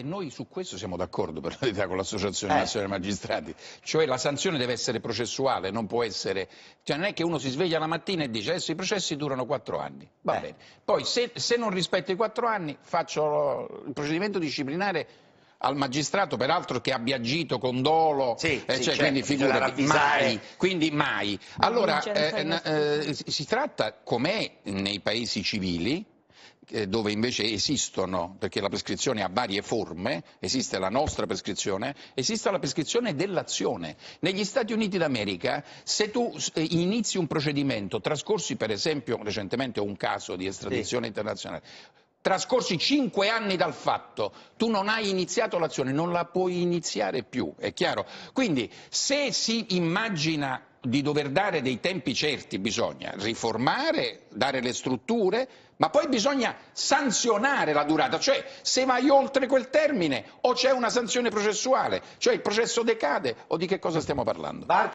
e noi su questo siamo d'accordo per la verità con l'Associazione eh. Nazionale Magistrati, cioè la sanzione deve essere processuale, non può essere, cioè non è che uno si sveglia la mattina e dice adesso eh, i processi durano quattro anni, va eh. bene, poi se, se non rispetto i quattro anni faccio il procedimento disciplinare al magistrato, peraltro che abbia agito con dolo, sì, eh, sì, cioè, certo, quindi figurati, mai, quindi mai. Allora, eh, eh, eh si tratta, com'è nei paesi civili, eh, dove invece esistono, perché la prescrizione ha varie forme, esiste la nostra prescrizione, esiste la prescrizione dell'azione. Negli Stati Uniti d'America se tu eh, inizi un procedimento, trascorsi per esempio recentemente un caso di estradizione sì. internazionale, trascorsi cinque anni dal fatto, tu non hai iniziato l'azione, non la puoi iniziare più, è chiaro? Quindi se si immagina di dover dare dei tempi certi, bisogna riformare, dare le strutture, ma poi bisogna sanzionare la durata, cioè se vai oltre quel termine o c'è una sanzione processuale, cioè il processo decade o di che cosa stiamo parlando?